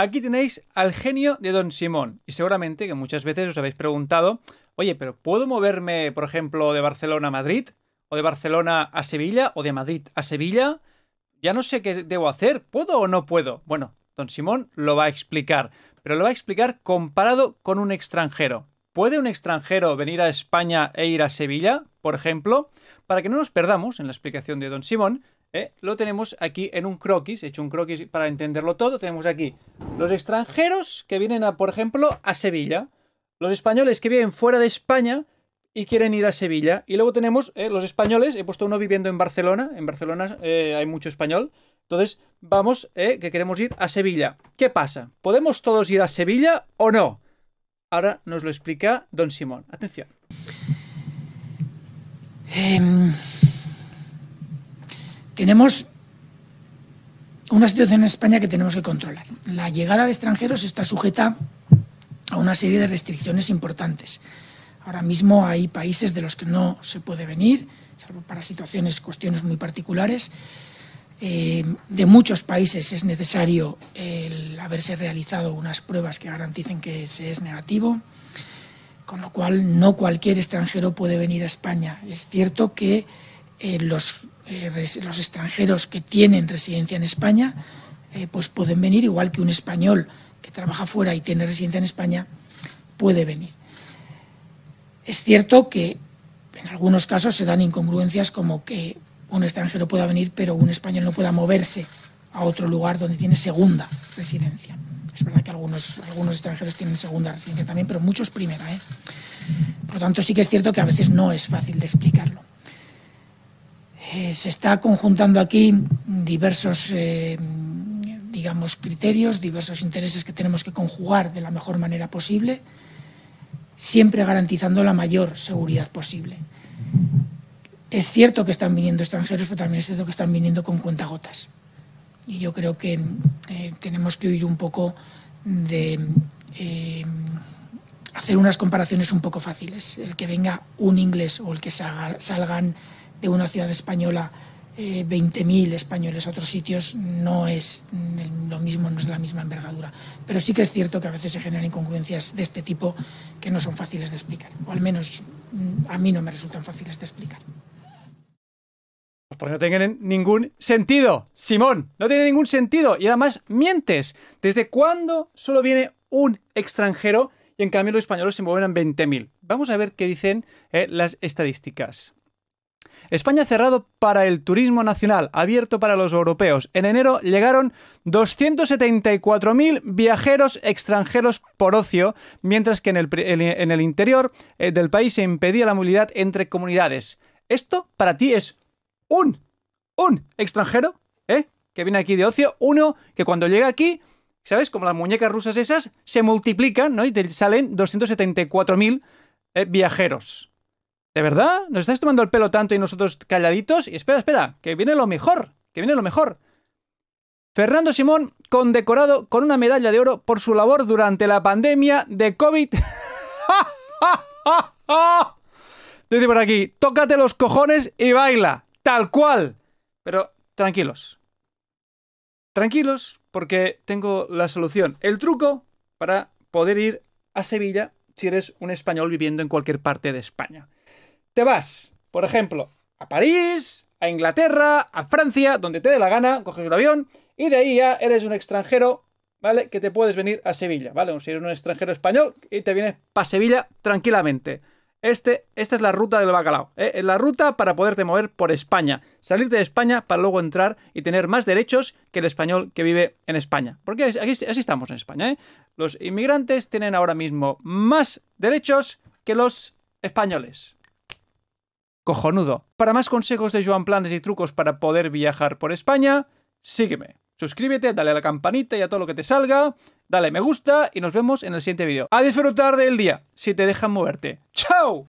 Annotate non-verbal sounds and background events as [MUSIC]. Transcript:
Aquí tenéis al genio de Don Simón. Y seguramente que muchas veces os habéis preguntado, oye, pero ¿puedo moverme, por ejemplo, de Barcelona a Madrid? ¿O de Barcelona a Sevilla? ¿O de Madrid a Sevilla? Ya no sé qué debo hacer, ¿puedo o no puedo? Bueno, Don Simón lo va a explicar, pero lo va a explicar comparado con un extranjero. ¿Puede un extranjero venir a España e ir a Sevilla, por ejemplo? Para que no nos perdamos en la explicación de Don Simón, ¿eh? lo tenemos aquí en un croquis, he hecho un croquis para entenderlo todo. Tenemos aquí los extranjeros que vienen, a, por ejemplo, a Sevilla. Los españoles que viven fuera de España y quieren ir a Sevilla. Y luego tenemos ¿eh? los españoles. He puesto uno viviendo en Barcelona. En Barcelona eh, hay mucho español. Entonces, vamos, que queremos ir a Sevilla. ¿Qué pasa? ¿Podemos todos ir a Sevilla o no? Ahora nos lo explica don Simón. Atención. Em, tenemos una situación en España que tenemos que controlar. La llegada de extranjeros está sujeta a una serie de restricciones importantes. Ahora mismo hay países de los que no se puede venir, salvo para situaciones, cuestiones muy particulares. Eh, de muchos países es necesario el haberse realizado unas pruebas que garanticen que se es negativo, con lo cual no cualquier extranjero puede venir a España. Es cierto que eh, los, eh, los, extranjeros que tienen residencia en España eh, pues pueden venir, igual que un español que trabaja fuera y tiene residencia en España puede venir. Es cierto que en algunos casos se dan incongruencias como que un extranjero pueda venir pero un español no pueda moverse a otro lugar donde tiene segunda residencia. Es verdad que algunos, algunos extranjeros tienen segunda residencia también, pero muchos primera. Por lo tanto, sí que es cierto que a veces no es fácil de explicarlo. Eh, se está conjuntando aquí diversos, eh, digamos, criterios, diversos intereses que tenemos que conjugar de la mejor manera posible, siempre garantizando la mayor seguridad posible. Es cierto que están viniendo extranjeros, pero también es cierto que están viniendo con cuentagotas. Y yo creo que eh, tenemos que huir un poco de hacer unas comparaciones un poco fáciles. El que venga un inglés o el que salgan de una ciudad española 20.000 eh, españoles a otros sitios no es lo mismo, no es la misma envergadura. Pero sí que es cierto que a veces se generan incongruencias de este tipo que no son fáciles de explicar, o al menos mm, a mí no me resultan fáciles de explicar. Porque no tienen ningún sentido, Simón, no tiene ningún sentido. Y además mientes. ¿Desde cuándo solo viene un extranjero y en cambio los españoles se mueven a 20.000? Vamos a ver qué dicen eh, las estadísticas. España cerrado para el turismo nacional, abierto para los europeos. En enero llegaron 274.000 viajeros extranjeros por ocio, mientras que en el, interior eh, del país se impedía la movilidad entre comunidades. ¿Esto para ti es un, un extranjero, eh? Que viene aquí de ocio, uno que cuando llega aquí ¿sabes? Como las muñecas rusas esas, se multiplican, ¿no? Y te salen 274.000 eh, viajeros. ¿De verdad? ¿Nos estás tomando el pelo tanto y nosotros calladitos? Y espera, espera, que viene lo mejor, que viene lo mejor. Fernando Simón, condecorado con una medalla de oro por su labor durante la pandemia de COVID. [LAUGHS] Dice por aquí, tócate los cojones y baila, tal cual. Pero tranquilos. Tranquilos, porque tengo la solución. El truco para poder ir a Sevilla si eres un español viviendo en cualquier parte de España te vas, por ejemplo, a París, a Inglaterra, a Francia, donde te dé la gana, coges un avión y de ahí ya eres un extranjero, ¿vale? Que te puedes venir a Sevilla, ¿vale? O si eres un extranjero español y te vienes para Sevilla tranquilamente. Este, esta es la ruta del bacalao, ¿eh? la ruta para poderte mover por España, salirte de España para luego entrar y tener más derechos que el español que vive en España. Porque aquí, así estamos en España. ¿eh? Los inmigrantes tienen ahora mismo más derechos que los españoles cojonudo. Para más consejos de Joan Planes y trucos para poder viajar por España, sígueme. Suscríbete, dale a la campanita y a todo lo que te salga, dale me gusta y nos vemos en el siguiente vídeo. A disfrutar del día, si te dejan moverte. ¡Chao!